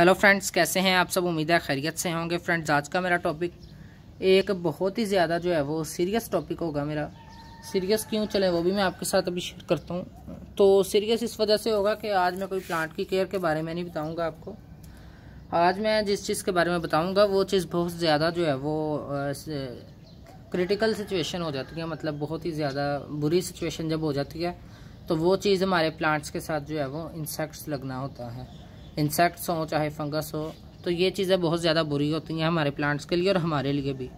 hello friends कैसे हैं आप सब उम्मीद है खैरियत से होंगे फ्रेंड्स आज का मेरा टॉपिक एक बहुत ही ज़्यादा जो है वो सीरियस टॉपिक होगा मेरा सीरियस क्यों चले वो भी मैं आपके साथ अभी शेयर करता हूँ तो सीरियस इस वजह से होगा कि आज मैं कोई प्लांट की केयर के बारे में नहीं बताऊँगा आपको आज मैं जिस चीज़ के बारे में बताऊँगा वो चीज़ बहुत ज़्यादा जो है वो क्रिटिकल सिचुएशन हो जाती है मतलब बहुत ही ज़्यादा बुरी सिचुएशन जब हो जाती है तो वो चीज़ हमारे प्लांट्स के साथ जो है वो इंसेक्ट्स लगना होता है इंसेक्ट्स हों चाहे फंगस हो तो ये चीज़ें बहुत ज़्यादा बुरी होती हैं हमारे प्लांट्स के लिए और हमारे लिए भी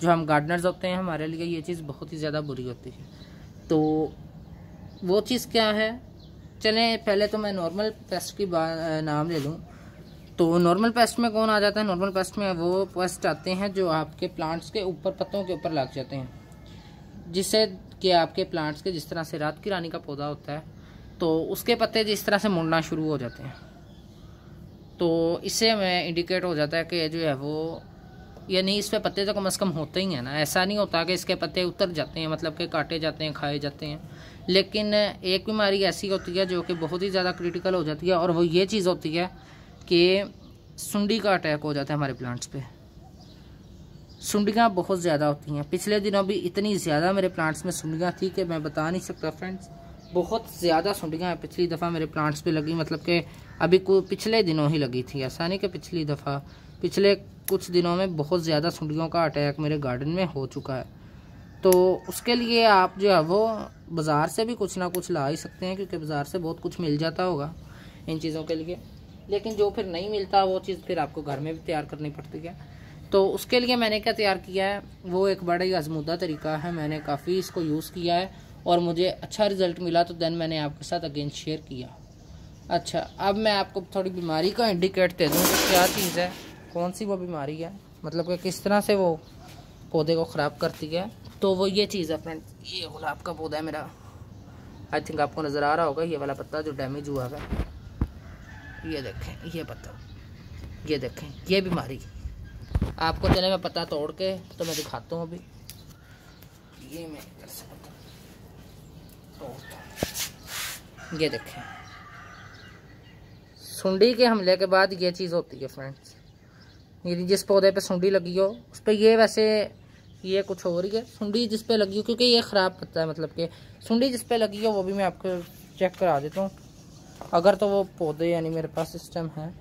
जो हम गार्डनर्स होते हैं हमारे लिए ये चीज़ बहुत ही ज़्यादा बुरी होती है तो वो चीज़ क्या है चलें पहले तो मैं नॉर्मल पेस्ट की नाम ले लूँ तो नॉर्मल पेस्ट में कौन आ जाता है नॉर्मल पेस्ट में वो पेस्ट आते हैं जो आपके प्लांट्स के ऊपर पत्तों के ऊपर लग जाते हैं जिससे कि आपके प्लांट्स के जिस तरह से रात की रानी का पौधा होता है तो उसके पत्ते जिस तरह से मुड़ना शुरू हो जाते हैं तो इससे हमें इंडिकेट हो जाता है कि जो है वो यानी इस पे पत्ते तो कम अज़ कम होते ही हैं ना ऐसा नहीं होता कि इसके पत्ते उतर जाते हैं मतलब कि काटे जाते हैं खाए जाते हैं लेकिन एक बीमारी ऐसी होती है जो कि बहुत ही ज़्यादा क्रिटिकल हो जाती है और वो ये चीज़ होती है कि सुंडी का अटैक हो जाता है हमारे प्लांट्स पे सुंडियाँ बहुत ज़्यादा होती हैं पिछले दिनों भी इतनी ज़्यादा मेरे प्लांट्स में सुंडियाँ थी कि मैं बता नहीं सकता फ्रेंड्स बहुत ज़्यादा सुंडियाँ पिछली दफ़ा मेरे प्लांट्स पे लगी मतलब कि अभी को पिछले दिनों ही लगी थी ऐसा नहीं कि पिछली दफ़ा पिछले कुछ दिनों में बहुत ज़्यादा सुंडियों का अटैक मेरे गार्डन में हो चुका है तो उसके लिए आप जो है वो बाज़ार से भी कुछ ना कुछ ला ही सकते हैं क्योंकि बाज़ार से बहुत कुछ मिल जाता होगा इन चीज़ों के लिए लेकिन जो फिर नहीं मिलता वो चीज़ फिर आपको घर में भी तैयार करनी पड़ती है तो उसके लिए मैंने क्या तैयार किया है वो एक बड़ा ही आजमुदा तरीका है मैंने काफ़ी इसको यूज़ किया है और मुझे अच्छा रिजल्ट मिला तो देन मैंने आपके साथ अगेन शेयर किया अच्छा अब मैं आपको थोड़ी बीमारी का इंडिकेट दे दूँ क्या चीज़ है कौन सी वो बीमारी है मतलब कि किस तरह से वो पौधे को ख़राब करती है तो वो ये चीज़ है फ्रेंड ये गुलाब का पौधा है मेरा आई थिंक आपको नज़र आ रहा होगा ये वाला पत्ता जो डैमेज हुआ है ये देखें ये पत्ता ये देखें ये बीमारी आपको चले मैं पत्ता तोड़ के तो मैं दिखाता हूँ अभी ये मैं कर सकता ये देखें सुंडी के हमले के बाद ये चीज़ होती है फ्रेंड्स यानी जिस पौधे पे सुंडी लगी हो उस पर ये वैसे ये कुछ हो रही है सुंडी जिस पे लगी हो क्योंकि ये ख़राब पत्ता है मतलब कि सुंडी जिस पे लगी हो वो भी मैं आपको चेक करा देता हूँ अगर तो वो पौधे यानी मेरे पास सिस्टम है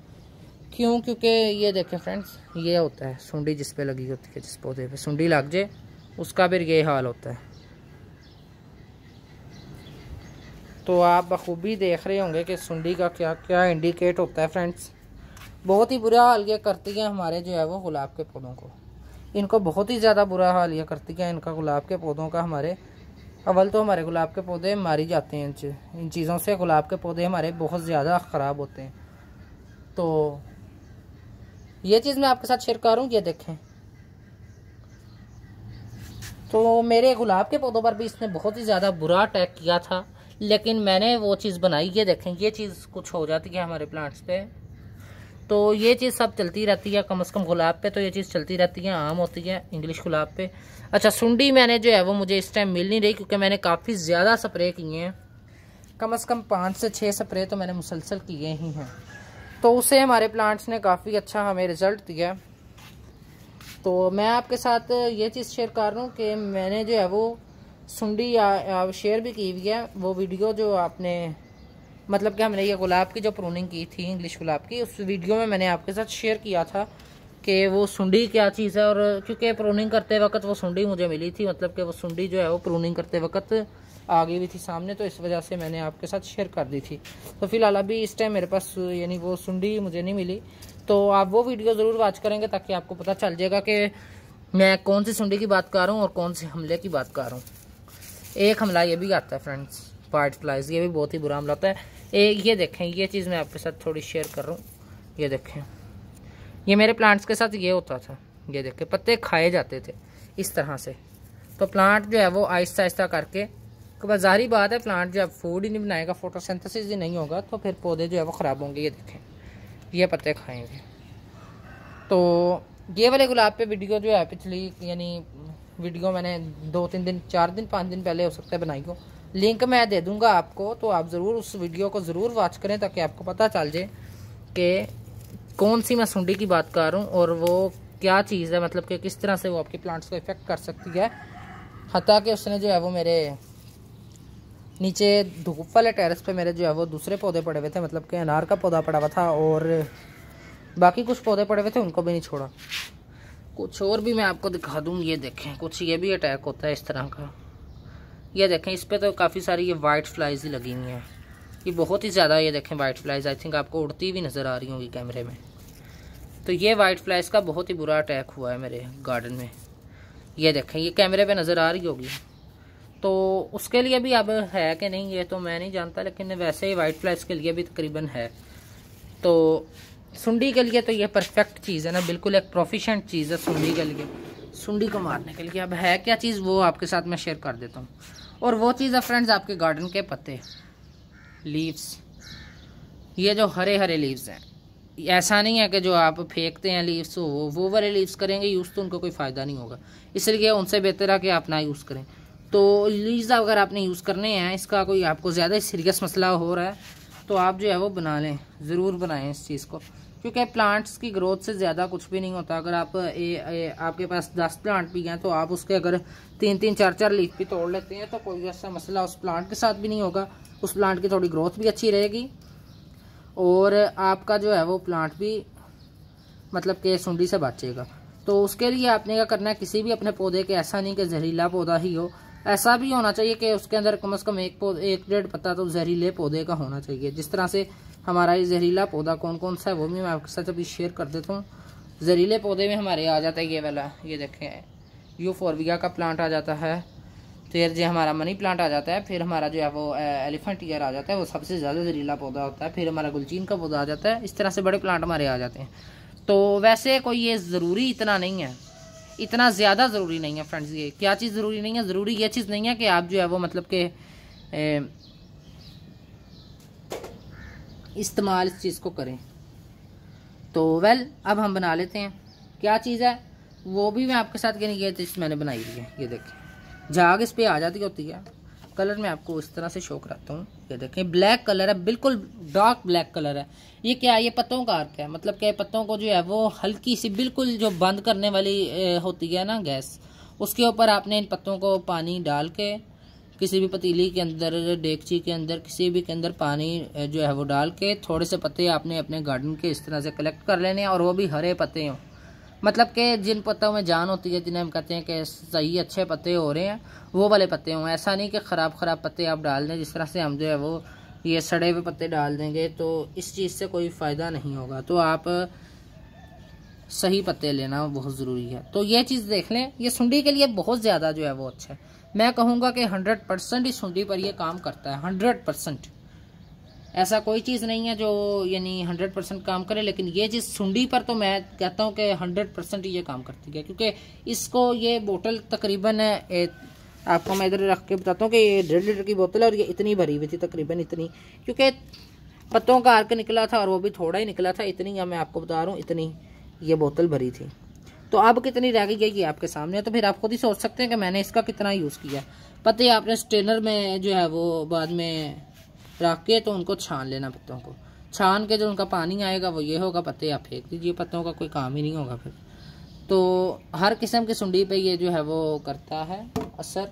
क्यों क्योंकि ये देखें फ्रेंड्स ये होता है सुंडी जिस पे लगी होती है जिस पौधे पर सुंडी लग जाए उसका फिर ये हाल होता है तो आप बखूबी देख रहे होंगे कि सुंडी का क्या क्या इंडिकेट होता है फ्रेंड्स बहुत ही बुरा हाल यह करती है हमारे जो है वो गुलाब के पौधों को इनको बहुत ही ज़्यादा बुरा हाल यह करती है इनका गुलाब के पौधों का हमारे अव्वल तो हमारे गुलाब के पौधे मारी जाते हैं इन चीज़ों से गुलाब के पौधे हमारे बहुत ज़्यादा ख़राब होते हैं तो ये चीज़ मैं आपके साथ शेयर करूँ ये देखें तो मेरे गुलाब के पौधों पर भी इसने बहुत ही ज़्यादा बुरा अटैक किया था लेकिन मैंने वो चीज़ बनाई ये देखें ये चीज़ कुछ हो जाती है हमारे प्लांट्स पे तो ये चीज़ सब चलती रहती है कम अज़ कम गुलाब पे तो ये चीज़ चलती रहती है आम होती है इंग्लिश गुलाब पे अच्छा सुंडी मैंने जो है वो मुझे इस टाइम मिल नहीं रही क्योंकि मैंने काफ़ी ज़्यादा स्प्रे किए हैं कम अज़ कम पाँच से छः स्प्रे तो मैंने मुसलसल किए ही हैं तो उसे हमारे प्लांट्स ने काफ़ी अच्छा हमें रिज़ल्ट दिया तो मैं आपके साथ ये चीज़ शेयर कर रहा हूँ कि मैंने जो है वो सुंडी शेयर भी की हुई है वो वीडियो जो आपने मतलब कि हमने ये गुलाब की जो प्रूनिंग की थी इंग्लिश गुलाब की उस वीडियो में मैंने आपके साथ शेयर किया था कि वो सुंडी क्या चीज़ है और क्योंकि प्रूनिंग करते वक्त वो सुंडी मुझे मिली थी मतलब कि वो सुंडी जो है वो प्रूनिंग करते वक्त आ गई हुई थी सामने तो इस वजह से मैंने आपके साथ शेयर कर दी थी तो फिलहाल अभी इस टाइम मेरे पास यानी वो सुंडी मुझे नहीं मिली तो आप वो वीडियो ज़रूर वॉच करेंगे ताकि आपको पता चल जाएगा कि मैं कौन सी सुंडी की बात कर रहा हूँ और कौन से हमले की बात कर रहा हूँ एक हमला ये भी आता है फ्रेंड्स पार्ट फ्लाइज ये भी बहुत ही बुरा हमला होता है एक ये देखें ये चीज़ मैं आपके साथ थोड़ी शेयर कर रहा हूँ ये देखें ये मेरे प्लांट्स के साथ ये होता था ये देखें पत्ते खाए जाते थे इस तरह से तो प्लांट जो है वो आहिस्ता आहिस्ता करके तो ज़ाहरी बात है प्लांट जो है फूड ही नहीं बनाएगा फोटोसिंथेसिस ही नहीं होगा तो फिर पौधे जो है वो ख़राब होंगे ये देखें ये पत्ते खाएंगे तो ये वाले गुलाब पे वीडियो जो है पिछली यानी वीडियो मैंने दो तीन दिन चार दिन पाँच दिन पहले हो सकता है बनाई हो लिंक मैं दे दूंगा आपको तो आप ज़रूर उस वीडियो को ज़रूर वॉच करें ताकि आपको पता चल जाए कि कौन सी मैं सुंडी की बात कर रहा हूँ और वो क्या चीज़ है मतलब कि किस तरह से वो आपके प्लांट्स को इफ़ेक्ट कर सकती है हता कि उसने जो है वो मेरे नीचे धूप वाले टेरेस पे मेरे जो है वो दूसरे पौधे पड़े हुए थे मतलब कि अनार का पौधा पड़ा हुआ था और बाकी कुछ पौधे पड़े हुए थे उनको भी नहीं छोड़ा कुछ और भी मैं आपको दिखा दूँ ये देखें कुछ ये भी अटैक होता है इस तरह का ये देखें इस पर तो काफ़ी सारी ये वाइट फ्लाइज ही लगी हुई हैं ये बहुत ही ज़्यादा ये देखें वाइट फ्लाइज आई थिंक आपको उड़ती हुई नज़र आ रही होंगी कैमरे में तो ये वाइट फ्लाइज का बहुत ही बुरा अटैक हुआ है मेरे गार्डन में ये देखें ये कैमरे पे नज़र आ रही होगी तो उसके लिए भी अब है कि नहीं ये तो मैं नहीं जानता लेकिन वैसे ही वाइट फ्लाइज के लिए भी तकरीबन है तो सुंडी के लिए तो ये परफेक्ट चीज़ है ना बिल्कुल एक प्रोफिशेंट चीज़ है सुंडी के लिए सुंडी को मारने के लिए अब है क्या चीज़ वो आपके साथ मैं शेयर कर देता हूँ और वो चीज़ है फ्रेंड्स आपके गार्डन के पत्ते लीव्स ये जो हरे हरे लीव्स हैं ऐसा नहीं है कि जो आप फेंकते हैं लीव्स वो वो वाले लीव्स करेंगे यूज़ तो उनको कोई फ़ायदा नहीं होगा इसलिए उनसे बेहतर है कि आप ना यूज़ करें तो लीव्स अगर आपने यूज़ करने हैं इसका कोई आपको ज़्यादा सीरियस मसला हो रहा है तो आप जो है वो बना लें ज़रूर बनाएं इस चीज़ को क्योंकि प्लांट्स की ग्रोथ से ज़्यादा कुछ भी नहीं होता अगर आप ए, ए, आपके पास दस प्लांट भी हैं तो आप उसके अगर तीन तीन चार चार लीफ भी तोड़ लेते हैं तो कोई ऐसा मसला उस प्लांट के साथ भी नहीं होगा उस प्लांट की थोड़ी ग्रोथ भी अच्छी रहेगी और आपका जो है वो प्लांट भी मतलब के सुंडी से बचेगा तो उसके लिए आपने क्या करना है किसी भी अपने पौधे के ऐसा नहीं कि जहरीला पौधा ही हो ऐसा भी होना चाहिए कि उसके अंदर कम से कम एक पौधे एक डेढ़ पत्ता तो जहरीले पौधे का होना चाहिए जिस तरह से हमारा ये जहरीला पौधा कौन कौन सा है वो भी मैं आपके साथ अभी शेयर कर देता हूँ जहरीले पौधे में हमारे आ जाता है ये वाला ये देखें यू फोरविया का प्लांट आ जाता है फिर जो हमारा मनी प्लांट आ जाता है फिर हमारा जो है वो एलिफेंट ईयर आ जाता है वो सबसे ज़्यादा जहरीला पौधा होता है फिर हमारा गुलचीन का पौधा आ जाता है इस तरह से बड़े प्लांट हमारे आ जाते हैं तो वैसे कोई ये ज़रूरी इतना नहीं है इतना ज़्यादा ज़रूरी नहीं है फ्रेंड्स ये क्या चीज़ ज़रूरी नहीं है ज़रूरी ये चीज़ नहीं है कि आप जो है वो मतलब के इस्तेमाल इस चीज़ को करें तो वेल अब हम बना लेते हैं क्या चीज़ है वो भी मैं आपके साथ कहने ये मैंने बनाई है ये देखिए झाग इस पर आ जाती होती है कलर में आपको उस तरह से शो कराता हूँ ये देखें ब्लैक कलर है बिल्कुल डार्क ब्लैक कलर है ये क्या है ये पत्तों का आर्क है मतलब क्या है पत्तों को जो है वो हल्की सी बिल्कुल जो बंद करने वाली होती है ना गैस उसके ऊपर आपने इन पत्तों को पानी डाल के किसी भी पतीली के अंदर डेगची के अंदर किसी भी के अंदर पानी जो है वो डाल के थोड़े से पत्ते आपने अपने गार्डन के इस तरह से कलेक्ट कर लेने और वो भी हरे पत्ते हों मतलब कि जिन पत्तों में जान होती है जिन्हें हम कहते हैं कि सही अच्छे पत्ते हो रहे हैं वो वाले पत्ते हों ऐसा नहीं कि ख़राब ख़राब पत्ते आप डाल दें जिस तरह से हम जो है वो ये सड़े हुए पत्ते डाल देंगे तो इस चीज़ से कोई फ़ायदा नहीं होगा तो आप सही पत्ते लेना बहुत ज़रूरी है तो ये चीज़ देख लें ये सुंडी के लिए बहुत ज़्यादा जो है वो अच्छा है मैं कहूँगा कि हंड्रेड परसेंट इस सुंडी पर यह काम करता है हंड्रेड परसेंट ऐसा कोई चीज़ नहीं है जो यानी हंड्रेड परसेंट काम करे लेकिन ये चीज़ सुंडी पर तो मैं कहता हूँ कि हंड्रेड परसेंट ये काम करती है क्योंकि इसको ये बोतल तकरीबन आपको मैं इधर रख के बताता हूँ कि ये डेढ़ लीटर की बोतल है और ये इतनी भरी हुई थी तकरीबन इतनी क्योंकि पत्तों का अर्क निकला था और वो भी थोड़ा ही निकला था इतनी या मैं आपको बता रहा हूँ इतनी ये बोतल भरी थी तो अब कितनी रह गई है ये आपके सामने तो फिर आप खुद ही सोच सकते हैं कि मैंने इसका कितना यूज़ किया पता ही आपने स्टेनर में जो है वो बाद में रख के तो उनको छान लेना पत्तों को छान के जो उनका पानी आएगा वो ये होगा पत्ते आप फेंक दीजिए पत्तों का कोई काम ही नहीं होगा फिर तो हर किस्म की सुंडी पे ये जो है वो करता है असर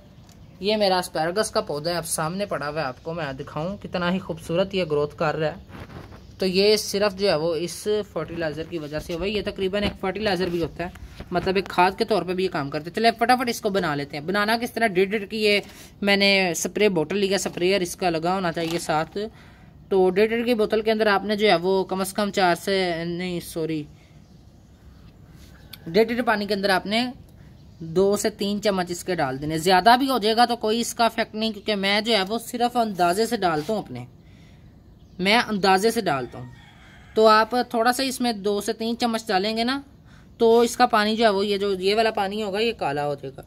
ये मेरा स्पैरगस का पौधा है अब सामने पड़ा हुआ है आपको मैं दिखाऊं कितना ही खूबसूरत ये ग्रोथ कर रहा है तो ये सिर्फ जो है वो इस फर्टिलाइज़र की वजह से वही ये तकरीबन एक फर्टिलाइज़र भी होता है मतलब एक खाद के तौर पे भी ये काम करते हैं चले फटाफट इसको बना लेते हैं बनाना किस तरह डेढ़ डेढ़ की ये मैंने स्प्रे बोतल लिया स्प्रेयर इसका लगा होना चाहिए साथ तो डेढ़ डेढ़ की बोतल के अंदर आपने जो है वो कम अज़ कम चार से नहीं सॉरी डेढ़ डेढ़ पानी के अंदर आपने दो से तीन चम्मच इसके डाल देने ज़्यादा भी हो जाएगा तो कोई इसका इफेक्ट नहीं क्योंकि मैं जो है वो सिर्फ अंदाजे से डालता हूँ अपने मैं अंदाजे से डालता हूँ तो आप थोड़ा सा इसमें दो से तीन चम्मच डालेंगे ना तो इसका पानी जो है वो ये जो ये वाला पानी होगा ये काला हो जाएगा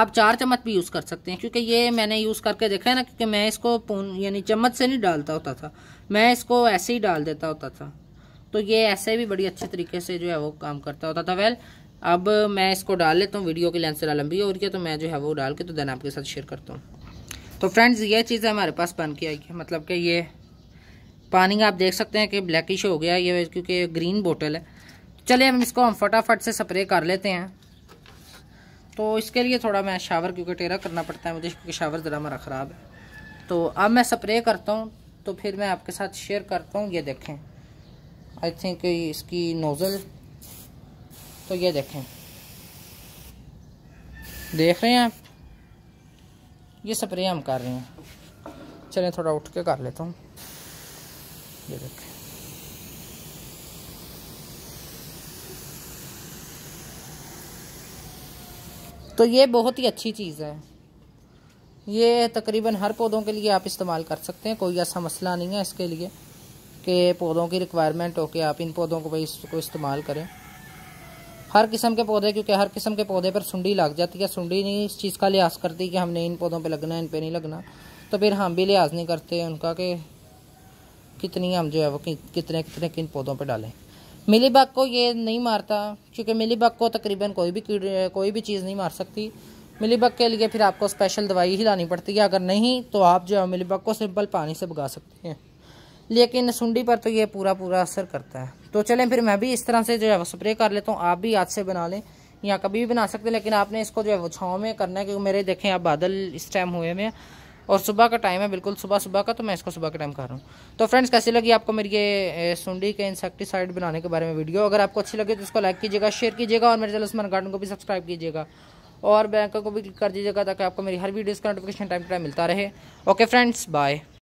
आप चार चम्मच भी यूज़ कर सकते हैं क्योंकि ये मैंने यूज़ करके देखा है ना क्योंकि मैं इसको यानी चम्मच से नहीं डालता होता था मैं इसको ऐसे ही डाल देता होता था तो ये ऐसे भी बड़ी अच्छे तरीके से जो है वो काम करता होता था वेल अब मैं इसको डाल लेता हूँ वीडियो की लेंस से लंबी हो रही है तो मैं जो है वो डाल के तो देन आपके साथ शेयर करता हूँ तो फ्रेंड्स ये चीज़ें हमारे पास बन के आई है मतलब कि ये पानी आप देख सकते हैं कि ब्लैकिश हो गया ये क्योंकि ग्रीन बोतल है चलिए हम इसको हम फटाफट से स्प्रे कर लेते हैं तो इसके लिए थोड़ा मैं शावर क्योंकि टेरा करना पड़ता है मुझे क्योंकि शावर ज़रा हमारा ख़राब है तो अब मैं स्प्रे करता हूँ तो फिर मैं आपके साथ शेयर करता हूँ ये देखें आई थिंक इसकी नोज़ल तो ये देखें देख रहे हैं आप ये स्प्रे हम कर रहे हैं चलें थोड़ा उठ के कर लेता हूँ ये देखें तो ये बहुत ही अच्छी चीज़ है ये तकरीबन हर पौधों के लिए आप इस्तेमाल कर सकते हैं कोई ऐसा मसला नहीं है इसके लिए कि पौधों की रिक्वायरमेंट हो के आप इन पौधों को भाई इसको इस्तेमाल करें हर किस्म के पौधे क्योंकि हर किस्म के पौधे पर सुंडी लग जाती है सुंडी नहीं इस चीज़ का लिहाज करती कि हमने इन पौधों पर लगना है इन पर नहीं लगना तो फिर हम भी लिहाज नहीं करते उनका कि कितनी हम जो है वो कि, कितने कितने किन पौधों पर डालें मिली बाग को ये नहीं मारता क्योंकि मिली बाग को तकरीबन कोई भी कोई भी चीज़ नहीं मार सकती मिली बाग के लिए फिर आपको स्पेशल दवाई ही लानी पड़ती है अगर नहीं तो आप जो है मिली बाग को सिंपल पानी से भगा सकते हैं लेकिन सुंडी पर तो ये पूरा पूरा असर करता है तो चलें फिर मैं भी इस तरह से जो है वो स्प्रे कर लेता हूँ आप भी हाथ से बना लें या कभी भी बना सकते हैं लेकिन आपने इसको जो है वो छाँव में करना है क्योंकि मेरे देखें आप बादल इस टाइम हुए में और सुबह का टाइम है बिल्कुल सुबह सुबह का तो मैं इसको सुबह के टाइम खा रहा हूँ तो फ्रेंड्स कैसी लगी आपको मेरी ये सुंडी के इंसेक्टिसाइड बनाने के बारे में वीडियो अगर आपको अच्छी लगी तो इसको लाइक कीजिएगा शेयर कीजिएगा और मेरे चैनल गार्डन को भी सब्सक्राइब कीजिएगा और बैंक को भी क्लिक कर दीजिएगा ताकि आपको मेरी हर वीडियोज़ का नोटिफिकेशन टाइम टू टाइम मिलता रहे ओके फ्रेंड्स बाय